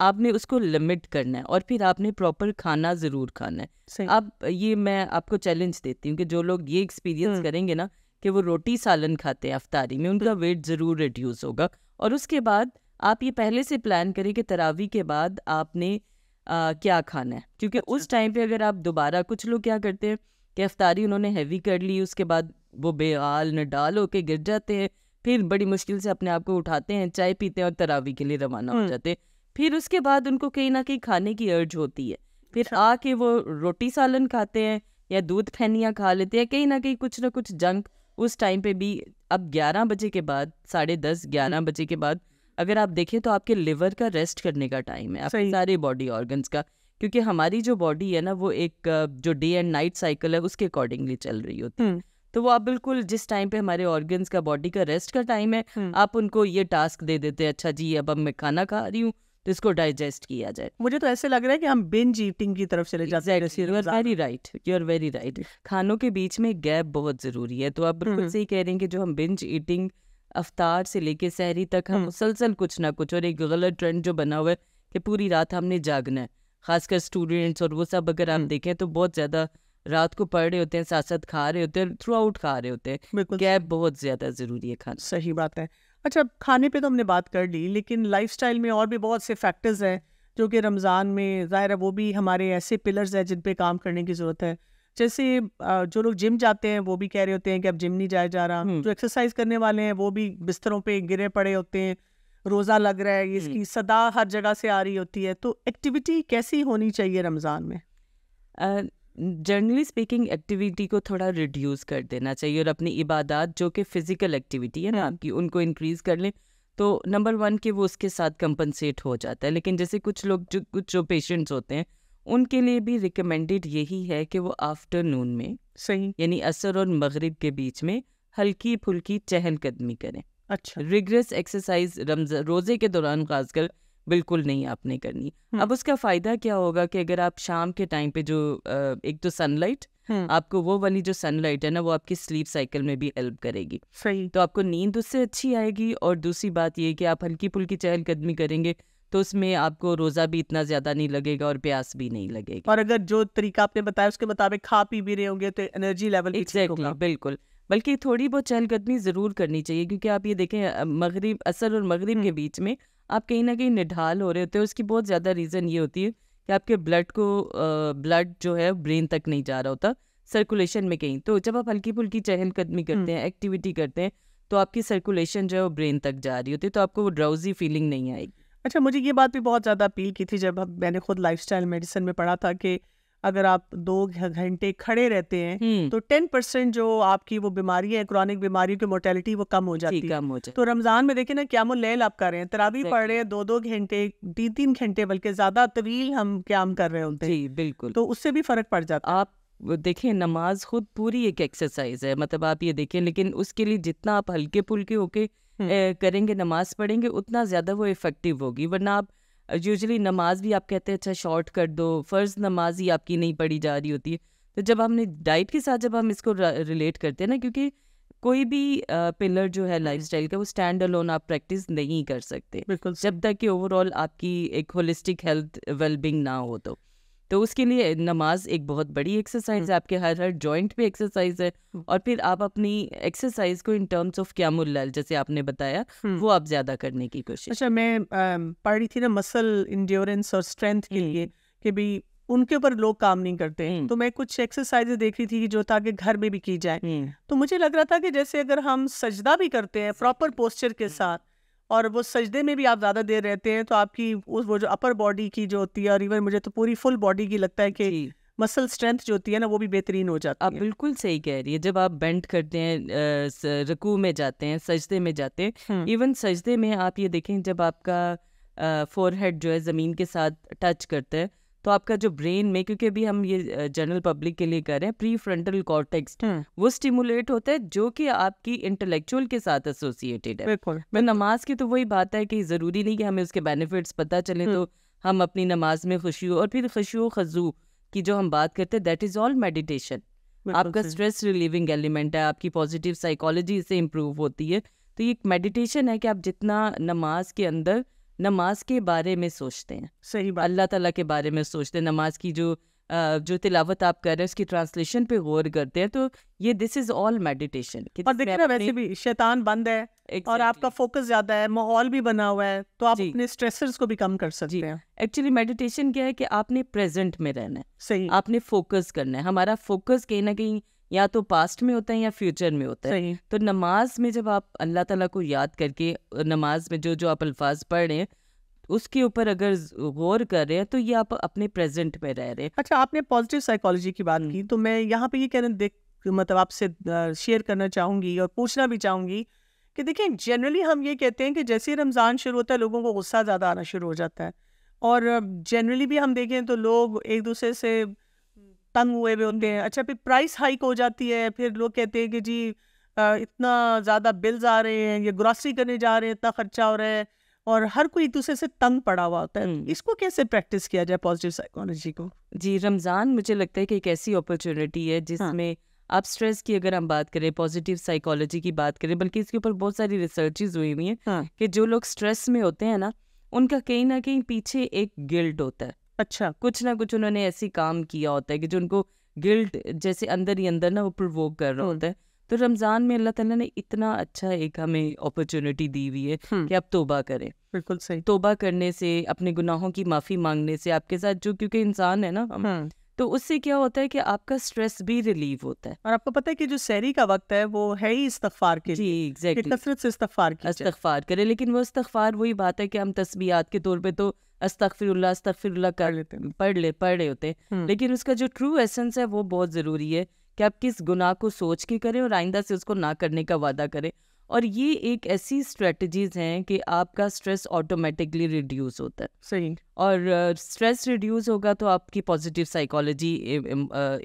[SPEAKER 2] आपने उसको लिमिट करना है और फिर आपने प्रॉपर खाना ज़रूर खाना है अब ये मैं आपको चैलेंज देती हूँ कि जो लोग ये एक्सपीरियंस हम्म। करेंगे ना कि वो रोटी सालन खाते हैं अफ्तारी में उनका वेट हम्म। ज़रूर रिड्यूस होगा और उसके बाद आप ये पहले से प्लान करें कि तरावी के बाद आपने आ, क्या खाना है क्योंकि अच्छा। उस टाइम पे अगर आप दोबारा कुछ लोग क्या करते हैं कि अफ्तारी उन्होंने हैवी कर ली उसके बाद वो बेहाल न डाल होके गिर जाते हैं फिर बड़ी मुश्किल से अपने आप को उठाते हैं चाय पीते हैं और तरावी के लिए रवाना हो हम्म। जाते हैं फिर उसके बाद उनको कहीं ना कहीं खाने की अर्ज होती है फिर अच्छा। आके वो रोटी सालन खाते हैं या दूध फैनिया खा लेते हैं कहीं ना कहीं कुछ ना कुछ जंक उस टाइम पे भी अब ग्यारह बजे के बाद साढ़े दस ग्यारह बजे के बाद अगर आप देखें तो आपके लिवर का रेस्ट करने का टाइम है आपके सारे बॉडी ऑर्गन्स का क्योंकि हमारी जो बॉडी है ना वो एक जो डे एंड नाइट साइकिल है उसके अकॉर्डिंगली चल रही होती है हम्म। तो वो आप बिल्कुल जिस टाइम पे हमारे ऑर्गन्स का बॉडी का रेस्ट का टाइम है हम्म। आप उनको ये टास्क दे देते हैं अच्छा जी अब अब मैं खाना खा रही हूँ तो इसको डाइजेस्ट किया जाए मुझे तो ऐसे लग रहा है कि हम बिंज ईटिंग की तरफ चले जाते हैं you are very right you are very right खानों के बीच में गैप बहुत ज़रूरी है तो आप बिल्कुल हम्म। सही कह रहे हैं कि जो हम बिंज ईटिंग अवतार से लेके सहरी तक हम हम्म। मुसलसल कुछ ना कुछ और एक गलत ट्रेंड जो बना हुआ है कि पूरी रात हमने जागना है खासकर स्टूडेंट्स और वो सब अगर आप देखें तो बहुत ज़्यादा रात को पढ़ रहे होते हैं साथ साथ खा रहे होते हैं थ्रू आउट खा रहे होते हैं बिल्कुल गैप बहुत ज़्यादा ज़रूरी है खाना सही बात है
[SPEAKER 1] अच्छा खाने पे तो हमने बात कर ली लेकिन लाइफस्टाइल में और भी बहुत से फैक्टर्स हैं जो कि रमज़ान में ज़ाहिर है वो भी हमारे ऐसे पिलर्स हैं जिन पे काम करने की ज़रूरत है जैसे जो लोग जिम जाते हैं वो भी कह रहे होते हैं कि अब जिम नहीं जाया जा रहा हम्म। जो एक्सरसाइज करने वाले हैं वो भी बिस्तरों पे गिरे पड़े होते हैं रोज़ा लग रहा है इसकी हम्म। सदा हर जगह से आ रही होती है तो एक्टिविटी कैसी होनी चाहिए रमज़ान में
[SPEAKER 2] जर्नली स्पीकिंग एक्टिविटी को थोड़ा रिड्यूस कर देना चाहिए और अपनी इबादत जो कि फिजिकल एक्टिविटी है ना आपकी हाँ। उनको इंक्रीज कर लें तो नंबर वन कि वो उसके साथ कंपनसेट हो जाता है लेकिन जैसे कुछ लोग जो कुछ जो पेशेंट्स होते हैं उनके लिए भी रिकमेंडेड यही है कि वो आफ्टरनून में सही यानी असर और मगरिब के बीच में हल्की फुल्की चहलकदमी करें अच्छा रिग्रेस एक्सरसाइज रमजा रोजे के दौरान खासकर बिल्कुल नहीं आपने करनी अब उसका फ़ायदा क्या होगा कि अगर आप शाम के टाइम पे जो एक तो सनलाइट आपको वो वाली जो सनलाइट है ना वो आपकी स्लीप साइकिल में भी हेल्प करेगी सही तो आपको नींद उससे अच्छी आएगी और दूसरी बात ये कि आप हल्की फुल्की चहलकदमी करेंगे तो उसमें आपको रोज़ा भी इतना ज़्यादा नहीं लगेगा और प्यास भी नहीं लगेगी और अगर जो तरीका आपने बताया उसके मुताबिक खा पी भी रहे होंगे तो एनर्जी लेवल बिल्कुल बल्कि थोड़ी बहुत चहलकदमी ज़रूर करनी चाहिए क्योंकि आप ये देखें मगरब असर और मगरब के बीच में आप कहीं ना कहीं निढाल हो रहे होते हैं उसकी बहुत ज़्यादा रीज़न ये होती है कि आपके ब्लड को ब्लड जो है ब्रेन तक नहीं जा रहा होता सर्कुलेशन में कहीं तो जब आप हल्की फुल्की चहलकदमी कदमी करते हम्म। हैं एक्टिविटी करते हैं तो आपकी सर्कुलेशन जो है वो ब्रेन तक जा रही होती है तो आपको वो ड्राउजी फीलिंग नहीं आएगी अच्छा मुझे ये बात भी बहुत ज़्यादा अपील की थी जब
[SPEAKER 1] मैंने खुद लाइफ मेडिसिन में पढ़ा था कि अगर आप दो घंटे खड़े रहते हैं हम्म। तो टेन परसेंट जो आपकी वो बीमारी है क्रॉनिक बीमारियों की मोर्टेलिटी वो कम हो जाती है कम हो जाती तो रमजान में देखिए ना क्या लैल आप कर रहे हैं तरावी पढ़ रहे हैं दो दो घंटे तीन तीन घंटे बल्कि ज्यादा
[SPEAKER 2] तवील हम क्या कर रहे होते हैं बिल्कुल तो उससे भी फर्क पड़ जाता है आप देखें नमाज खुद पूरी एक एक्सरसाइज है मतलब आप ये देखें लेकिन उसके लिए जितना आप हल्के फुल्के होके हम्म। करेंगे नमाज पढ़ेंगे उतना ज्यादा वो इफेक्टिव होगी वरना आप यूजली नमाज भी आप कहते हैं अच्छा शॉर्ट कर दो फ़र्ज़ नमाज ही आपकी नहीं पढ़ी जा रही होती है तो जब हमने डाइट के साथ जब हम इसको रिलेट करते हैं ना क्योंकि कोई भी पिलर जो है स्टाइल का वो स्टैंड अलोन आप प्रैक्टिस नहीं कर सकते बिल्कुल जब तक कि ओवरऑल आपकी एक होलिस्टिक हेल्थ वेलबींग ना हो तो तो उसके लिए नमाज एक बहुत बड़ी एक्सरसाइज हम्म। है आपके हर हर जॉइंट पे एक्सरसाइज है हम्म। और फिर आप अपनी एक्सरसाइज को इन टर्म्स ऑफ क्यामुल्लाल जैसे आपने बताया हम्म। वो आप ज्यादा करने की कोशिश अच्छा
[SPEAKER 1] मैं पढ़ रही थी ना मसल इंड्योरेंस और स्ट्रेंथ के लिए कि भाई उनके ऊपर लोग काम नहीं करते हैं तो मैं कुछ एक्सरसाइज देख रही थी जो ताकि घर में भी की जाए तो मुझे लग रहा था कि जैसे अगर हम सजदा भी करते हैं प्रॉपर पोस्चर के साथ और वो सजदे में भी आप ज़्यादा देर रहते हैं तो आपकी उस वो जो अपर बॉडी की जो होती
[SPEAKER 2] है और इवन मुझे तो पूरी फुल बॉडी की लगता है कि मसल स्ट्रेंथ जो होती है ना वो भी बेहतरीन हो जाती आप है आप बिल्कुल सही कह रही है जब आप बेंड करते हैं रकू में जाते हैं सजदे में जाते हैं इवन हम्म। सजदे में आप ये देखें जब आपका फोरहेड जो है ज़मीन के साथ टच करता है तो आपका जो ब्रेन में क्योंकि अभी हम ये जनरल पब्लिक के लिए कर रहे हैं प्री फ्रंटल कॉर्टेक्स वो स्टिमुलेट होता है जो कि आपकी इंटेलेक्चुअल के साथ एसोसिएटेड है मैं तो नमाज की तो वही बात है कि ज़रूरी नहीं कि हमें उसके बेनिफिट्स पता चले तो हम्म। हम अपनी नमाज में खुशी और फिर खुशी खजू की जो हम बात करते हैं दैट इज़ ऑल मेडिटेशन आपका स्ट्रेस रिलीविंग एलिमेंट है आपकी पॉजिटिव साइकोलॉजी इससे इम्प्रूव होती है तो ये मेडिटेशन है कि आप जितना नमाज के अंदर नमाज के बारे में सोचते हैं सही बात अल्लाह ताला के बारे में सोचते हैं नमाज की जो जो तिलावत आप कर रहे हैं उसकी ट्रांसलेशन पे गौर करते हैं तो ये दिस इज ऑल मेडिटेशन और देखिए ना वैसे भी शैतान बंद है exactly. और आपका फोकस ज्यादा है माहौल भी बना हुआ है तो आप अपने स्ट्रेसर्स को भी कम कर सकते हैं एक्चुअली मेडिटेशन क्या है कि आपने प्रेजेंट में रहना है सही आपने फोकस करना है हमारा फोकस कहीं ना कहीं या तो पास्ट में होता है या फ्यूचर में होता है तो नमाज में जब आप अल्लाह ताला को याद करके नमाज में जो जो आप अल्फाज पढ़ रहे हैं उसके ऊपर अगर गौर कर रहे हैं तो ये आप अपने प्रेजेंट में रह रहे हैं अच्छा आपने पॉजिटिव साइकोलॉजी की बात की हम्म। तो मैं यहाँ पे ये कहना देख
[SPEAKER 1] मतलब आपसे शेयर करना चाहूँगी और पूछना भी चाहूँगी कि देखिए जनरली हम ये कहते हैं कि जैसे ही रमज़ान शुरू होता है लोगों को गुस्सा ज़्यादा आना शुरू हो जाता है और जनरली भी हम देखें तो लोग एक दूसरे से तंग हुए हुए होते हैं अच्छा फिर प्राइस हाइक हो जाती है फिर लोग कहते हैं कि जी आ, इतना ज़्यादा बिल्स आ रहे हैं ये ग्रॉसरी करने जा रहे हैं इतना खर्चा हो रहा है और हर कोई एक दूसरे से तंग पड़ा हुआ होता है इसको कैसे प्रैक्टिस
[SPEAKER 2] किया जाए पॉजिटिव साइकोलॉजी को जी रमज़ान मुझे लगता है कि एक ऐसी अपॉर्चुनिटी है हाँ। जिसमें हाँ. अब स्ट्रेस की अगर हम बात करें पॉजिटिव साइकोलॉजी की बात करें बल्कि इसके ऊपर बहुत सारी रिसर्चेज हुई हुई हैं हाँ. कि जो लोग स्ट्रेस में होते हैं ना उनका कहीं ना कहीं पीछे एक गिल्ट होता है अच्छा कुछ ना कुछ उन्होंने ऐसी काम किया होता है कि जो उनको गिल्ट जैसे अंदर ही अंदर ना वो प्रवोक कर रहा हम्म। होता है तो रमज़ान में अल्लाह ताला ने इतना अच्छा एक हमें अपॉर्चुनिटी दी हुई है हम्म। कि आप तोबा करें बिल्कुल सही तोबा करने से अपने गुनाहों की माफ़ी मांगने से आपके साथ जो क्योंकि इंसान है ना हम्म। तो उससे क्या होता है कि आपका स्ट्रेस भी रिलीव होता है और आपको पता है कि जो सहरी का वक्त है वो है ही इस्तफार के जी एग्जैक्टली exactly. कसरत से इस्तफार की इस्तफार करें लेकिन वो इस्तफार वही बात है कि हम तस्बीहात के तौर पे तो अस्तफिरुल्ला अस्तफिरुल्ला कर लेते हैं पढ़ ले पढ़ रहे होते हैं हम्म। लेकिन उसका जो ट्रू एसेंस है वो बहुत ज़रूरी है कि आप किस गुनाह को सोच के करें और आइंदा से उसको ना करने का वादा करें और ये एक ऐसी स्ट्रेटजीज हैं कि आपका स्ट्रेस ऑटोमेटिकली रिड्यूस होता है सही और स्ट्रेस uh, रिड्यूस होगा तो आपकी पॉजिटिव साइकोलॉजी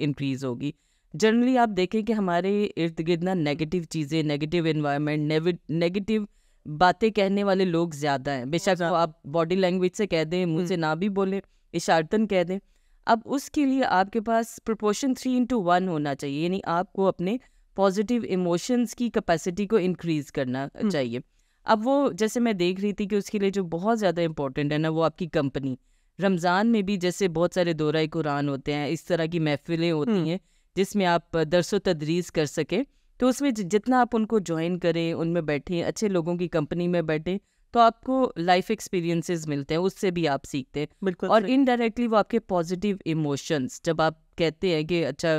[SPEAKER 2] इंक्रीज होगी जनरली आप देखें कि हमारे इर्द गिर्द ना नेगेटिव चीज़ें नेगेटिव इन्वायरमेंट नेगेटिव बातें कहने वाले लोग ज़्यादा हैं बेशक आप बॉडी लैंग्वेज से कह दें मुझसे हम्म। ना भी बोले इशारतन कह दें अब उसके लिए आपके पास प्रपोर्शन थ्री इंटू वन होना चाहिए यानी आपको अपने पॉजिटिव इमोशंस की कैपेसिटी को इंक्रीज करना हम्म। चाहिए अब वो जैसे मैं देख रही थी कि उसके लिए जो बहुत ज़्यादा इंपॉर्टेंट है ना वो आपकी कंपनी रमज़ान में भी जैसे बहुत सारे दौरा कुरान होते हैं इस तरह की महफिलें होती हम्म। हैं जिसमें आप दरस तदरीस कर सकें तो उसमें जितना आप उनको ज्वाइन करें उनमें बैठें अच्छे लोगों की कंपनी में बैठें तो आपको लाइफ एक्सपीरियंसेस मिलते हैं उससे भी आप सीखते हैं बिल्कुल और इनडायरेक्टली वो आपके पॉजिटिव इमोशंस जब आप कहते हैं कि अच्छा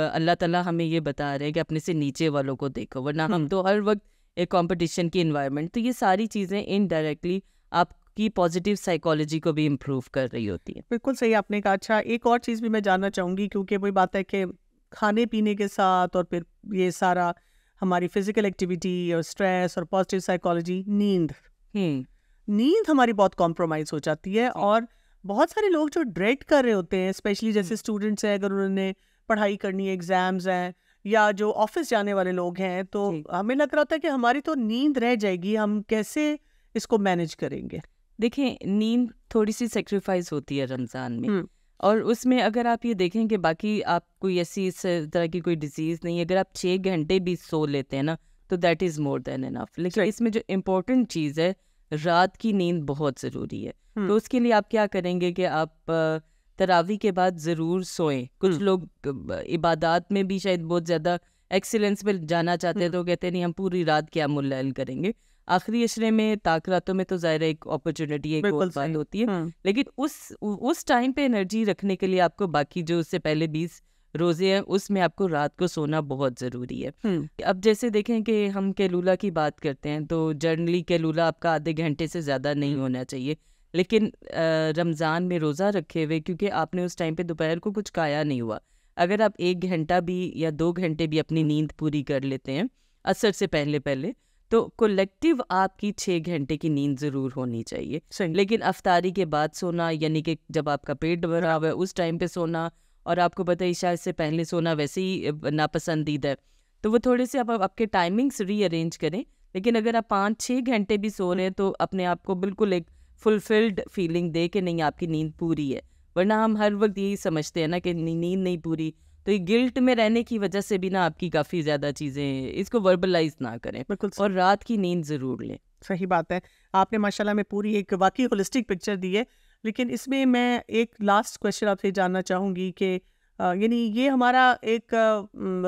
[SPEAKER 2] अल्लाह ताला हमें ये बता रहे हैं कि अपने से नीचे वालों को देखो वरना हम हम्म। तो हर वक्त एक कंपटीशन की इन्वायरमेंट तो ये सारी चीज़ें इनडायरेक्टली आपकी पॉजिटिव साइकोलॉजी को भी इम्प्रूव कर रही होती
[SPEAKER 1] है बिल्कुल सही आपने कहा अच्छा एक और चीज़ भी मैं जानना चाहूँगी क्योंकि वही बात है कि खाने पीने के साथ और फिर ये सारा हमारी फिजिकल एक्टिविटी और स्ट्रेस और पॉजिटिव साइकोलॉजी नींद हम्म। नींद हमारी बहुत कॉम्प्रोमाइज हो जाती है और बहुत सारे लोग जो ड्रेड कर रहे होते हैं स्पेशली हम्म। जैसे स्टूडेंट्स हैं अगर उन्होंने पढ़ाई करनी है एग्जाम्स हैं या जो ऑफिस जाने वाले लोग हैं तो हमें लग रहा था कि हमारी तो नींद रह जाएगी हम
[SPEAKER 2] कैसे इसको मैनेज करेंगे देखिए नींद थोड़ी सी सेक्रीफाइस होती है रमज़ान में हम्म। और उसमें अगर आप ये देखें कि बाकी आप कोई ऐसी इस तरह की कोई डिजीज़ नहीं है अगर आप छः घंटे भी सो लेते हैं ना तो that is more than enough लेकिन इसमें जो इम्पोर्टेंट चीज़ है रात की नींद बहुत ज़रूरी है हम्म। तो उसके लिए आप क्या करेंगे कि आप तरावी के बाद ज़रूर सोएं कुछ हम्म। लोग इबादत में भी शायद बहुत ज़्यादा एक्सीलेंस में जाना चाहते हैं हम्म। तो कहते नहीं हम पूरी रात क्या मुलायल करेंगे आखिरी अशरे में ताक रातों में तो ज़ाहिर एक अपॉर्चुनिटी एक बंद होती है हाँ। लेकिन उस उस टाइम पे एनर्जी रखने के लिए आपको बाकी जो उससे पहले बीस रोजे हैं उसमें आपको रात को सोना बहुत ज़रूरी है अब जैसे देखें कि हम केलूला की बात करते हैं तो जनरली केलूला आपका आधे घंटे से ज़्यादा नहीं होना चाहिए लेकिन रमज़ान में रोज़ा रखे हुए क्योंकि आपने उस टाइम पे दोपहर को कुछ खाया नहीं हुआ अगर आप एक घंटा भी या दो घंटे भी अपनी नींद पूरी कर लेते हैं असर से पहले पहले तो कोलेक्टिव आपकी छः घंटे की नींद ज़रूर होनी चाहिए लेकिन अफ्तारी के बाद सोना यानी कि जब आपका पेट भरा हुआ है उस टाइम पे सोना और आपको पता है शायद से पहले सोना वैसे ही नापसंदीदा है तो वो थोड़े से आप आपके टाइमिंग्स रीअरेंज करें लेकिन अगर आप पाँच छः घंटे भी सो रहे हैं तो अपने आप को बिल्कुल एक फुलफिल्ड फीलिंग दे के नहीं आपकी नींद पूरी है वरना हम हर वक्त यही समझते हैं ना कि नींद नहीं पूरी तो ये गिल्ट में रहने की वजह से भी ना आपकी काफ़ी ज़्यादा चीज़ें इसको वर्बलाइज ना करें बिल्कुल और रात की नींद ज़रूर लें
[SPEAKER 1] सही बात है आपने माशाल्लाह में पूरी एक वाकई होलिस्टिक पिक्चर दी है लेकिन इसमें मैं एक लास्ट क्वेश्चन आपसे जानना चाहूँगी कि यानी ये हमारा एक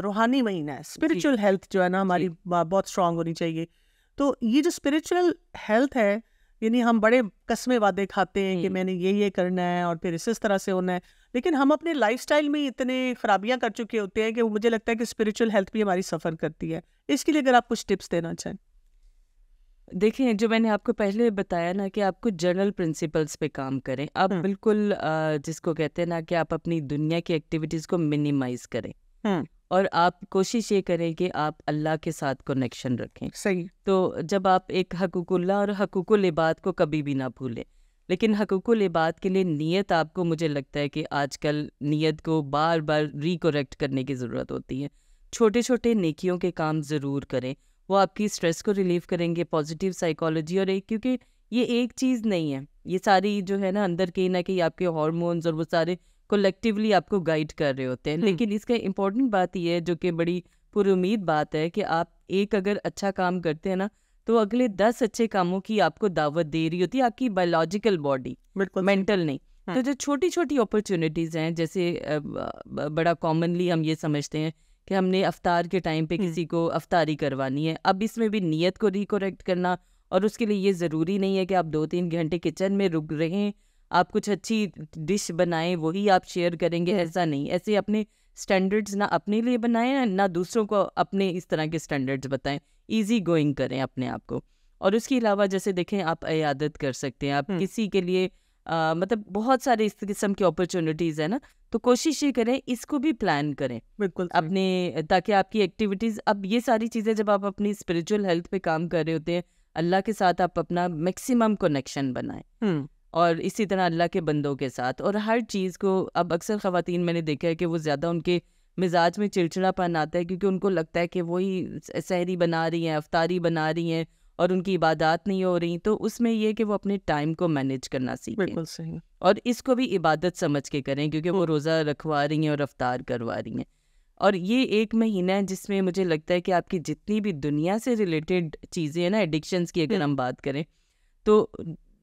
[SPEAKER 1] रूहानी महीना है स्पिरिचुअल हेल्थ जो है ना हमारी बहुत स्ट्रांग होनी चाहिए तो ये जो स्पिरिचुअल हेल्थ है यानी हम बड़े कस्मे वादे खाते हैं कि मैंने ये ये करना है और फिर इस इस तरह से होना है लेकिन हम अपने लाइफ में इतने खराबियां कर चुके होते हैं कि वो मुझे लगता है कि
[SPEAKER 2] स्पिरिचुअल हेल्थ भी हमारी सफ़र करती है इसके लिए अगर आप कुछ टिप्स देना चाहें देखिए जो मैंने आपको पहले बताया ना कि आप कुछ जनरल प्रिंसिपल्स पे काम करें आप हम्म। बिल्कुल जिसको कहते हैं ना कि आप अपनी दुनिया की एक्टिविटीज़ को मिनिमाइज करें हम्म। और आप कोशिश ये करें कि आप अल्लाह के साथ कनेक्शन रखें सही तो जब आप एक हकूकुल्ला और हकूकुल इबाद को कभी भी ना भूलें लेकिन हकूकुल इबाद के लिए नीयत आपको मुझे लगता है कि आजकल नीयत को बार बार रिकोरेक्ट करने की ज़रूरत होती है छोटे छोटे नेकियों के काम ज़रूर करें वो आपकी स्ट्रेस को रिलीव करेंगे पॉजिटिव साइकोलॉजी और एक क्योंकि ये एक चीज़ नहीं है ये सारी जो है ना अंदर कहीं ना कहीं आपके हॉर्मोन्स और वो सारे कोलेक्टिवली आपको गाइड कर रहे होते हैं हम्म। लेकिन इसका इम्पोर्टेंट बात यह है जो कि बड़ी पुरुद बात है कि आप एक अगर अच्छा काम करते हैं ना तो अगले दस अच्छे कामों की आपको दावत दे रही होती है आपकी बायोलॉजिकल बॉडी मेंटल नहीं हाँ। तो जो छोटी छोटी अपॉर्चुनिटीज़ हैं जैसे बड़ा कॉमनली हम ये समझते हैं कि हमने अफ्तार के टाइम पे हम्म। किसी को अफ्तारी करवानी है अब इसमें भी नीयत को रिकोरेक्ट करना और उसके लिए ये ज़रूरी नहीं है कि आप दो तीन घंटे किचन में रुक रहे हैं आप कुछ अच्छी डिश बनाएं वही आप शेयर करेंगे ऐसा नहीं ऐसे अपने स्टैंडर्ड्स ना अपने लिए बनाएं ना दूसरों को अपने इस तरह के स्टैंडर्ड्स बताएं ईजी गोइंग करें अपने आप को और उसके अलावा जैसे देखें आप अयादत कर सकते हैं आप हम्म। किसी के लिए आ, मतलब बहुत सारे इस किस्म की अपॉर्चुनिटीज़ है ना तो कोशिश ये करें इसको भी प्लान करें बिल्कुल अपने ताकि आपकी एक्टिविटीज़ अब ये सारी चीज़ें जब आप अपनी स्पिरिचुअल हेल्थ पे काम कर रहे होते हैं अल्लाह के साथ आप अपना मैक्सिमम कनेक्शन बनाएं हम्म। और इसी तरह अल्लाह के बंदों के साथ और हर चीज़ को अब अक्सर ख़वान मैंने देखा है कि वो ज़्यादा उनके मिजाज में चिड़चिड़ापन आता है क्योंकि उनको लगता है कि वही सहरी बना रही हैं अफ्तारी बना रही हैं और उनकी इबादत नहीं हो रही तो उसमें यह कि वो अपने टाइम को मैनेज करना सीखें बिल्कुल सही और इसको भी इबादत समझ के करें क्योंकि वो हम्म। रोज़ा रखवा रही हैं और अफ्तार करवा रही हैं और ये एक महीना है जिसमें मुझे लगता है कि आपकी जितनी भी दुनिया से रिलेटेड चीज़ें हैं ना एडिक्शंस की अगर हम्म। हम बात करें तो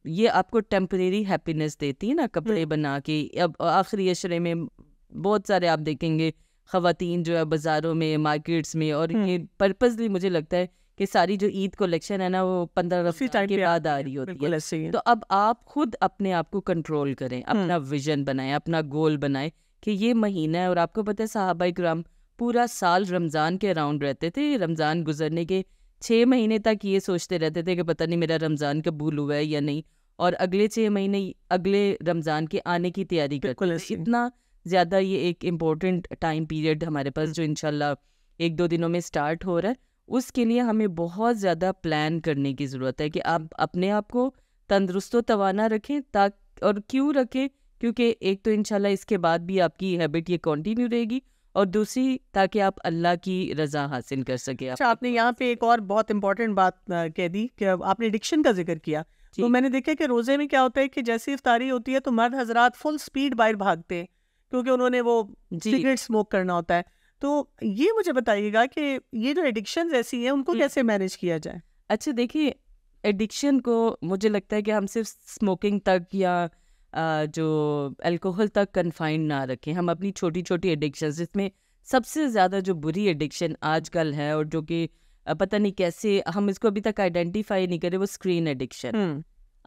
[SPEAKER 2] ये आपको टेम्परेरी हैप्पीनेस देती है ना कपड़े हम्म। बना के अब आखिरी अशरे में बहुत सारे आप देखेंगे खातन जो है बाज़ारों में मार्केट्स में और हम्म। ये पर्पजली मुझे लगता है कि सारी जो ईद कलेक्शन है ना वो पंद्रह रफ्तार के बाद आ रही होती है।, है तो अब आप खुद अपने आप को कंट्रोल करें हम्म। अपना विजन बनाएं अपना गोल बनाएं कि ये महीना है और आपको पता है साहबा कराम पूरा साल रमज़ान के अराउंड रहते थे रमज़ान गुजरने के छः महीने तक ये सोचते रहते थे कि पता नहीं मेरा रमज़ान कबूल हुआ है या नहीं और अगले छः महीने अगले रमज़ान के आने की तैयारी करते इतना ज़्यादा ये एक इम्पोर्टेंट टाइम पीरियड हमारे पास जो इनशाला एक दो दिनों में स्टार्ट हो रहा है उसके लिए हमें बहुत ज़्यादा प्लान करने की ज़रूरत है कि आप अपने आप को तंदरुस्त तोाना रखें ताकि और क्यों रखें क्योंकि एक तो इनशाला इसके बाद भी आपकी हैबिट ये कंटिन्यू रहेगी और दूसरी ताकि आप अल्लाह की रजा हासिल कर सके अच्छा
[SPEAKER 1] आपने यहाँ पे एक और बहुत इंपॉर्टेंट बात कह दी कि आपने एडिक्शन का जिक्र किया तो मैंने देखा कि रोज़े में क्या होता है कि जैसी इफ्तारी होती है तो मर्द हजरात फुल स्पीड बाहर भागते हैं क्योंकि उन्होंने वो सिगरेट स्मोक करना होता है तो ये
[SPEAKER 2] मुझे बताइएगा कि ये जो एडिक्शन ऐसी हैं उनको हम्म। कैसे मैनेज किया जाए अच्छा देखिए एडिक्शन को मुझे लगता है कि हम सिर्फ स्मोकिंग तक या जो अल्कोहल तक कन्फाइंड ना रखें हम अपनी छोटी छोटी एडिक्शन जिसमें सबसे ज़्यादा जो बुरी एडिक्शन आजकल है और जो कि पता नहीं कैसे हम इसको अभी तक आइडेंटिफाई नहीं करें वो स्क्रीन हम्म। एडिक्शन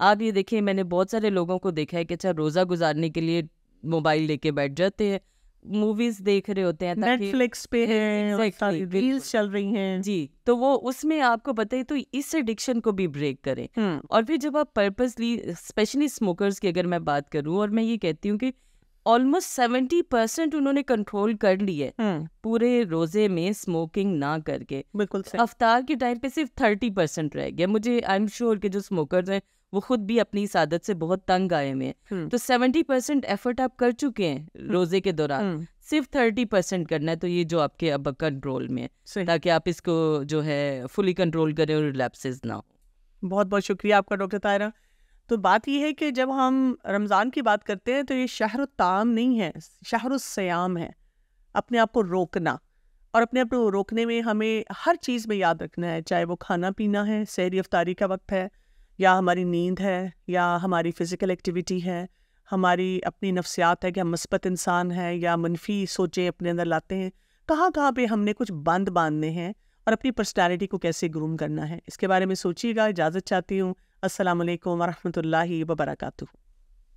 [SPEAKER 2] आप ये देखें मैंने बहुत सारे लोगों को देखा है कि अच्छा रोज़ा गुजारने के लिए मोबाइल लेके बैठ जाते हैं मूवीज देख रहे होते हैं नेटफ्लिक्स पे है रील्स चल रही हैं जी तो वो उसमें आपको पता है तो इस एडिक्शन को भी ब्रेक करें हम्म। और फिर जब आप पर्पसली स्पेशली स्मोकर्स की अगर मैं बात करूं और मैं ये कहती हूँ कि ऑलमोस्ट सेवेंटी परसेंट उन्होंने कंट्रोल कर लिया है हम्म। पूरे रोजे में स्मोकिंग ना करके बिल्कुल अवतार के टाइम पे सिर्फ थर्टी परसेंट रह गया मुझे आई एम श्योर के जो स्मोकर्स हैं वो खुद भी अपनी इस आदत से बहुत तंग आए हुए हैं हम्म। तो सेवेंटी परसेंट एफर्ट आप कर चुके हैं हम्म। रोजे के दौरान हम्म। सिर्फ थर्टी परसेंट करना है तो ये जो आपके अब कंट्रोल में है ताकि आप इसको जो है फुली कंट्रोल करें और रिलैप्सेस ना हो
[SPEAKER 1] बहुत बहुत शुक्रिया आपका डॉक्टर तायरा तो बात यह है कि जब हम रमज़ान की बात करते हैं तो ये शहर ताम नहीं है शहर सयाम है अपने आप को रोकना और अपने आप को रोकने में हमें हर चीज़ में याद रखना है चाहे वो खाना पीना है सैर अफ्तारी का वक्त है या हमारी नींद है या हमारी फ़िज़िकल एक्टिविटी है हमारी अपनी नफ्सियात है कि हम मस्बत इंसान हैं या मनफी सोचें अपने अंदर लाते हैं कहाँ कहाँ पे हमने कुछ बंद बांधने हैं और अपनी पर्सनैलिटी को कैसे ग्रूम करना है इसके बारे में सोचिएगा इजाज़त चाहती हूँ असलकम वरहमल वर्का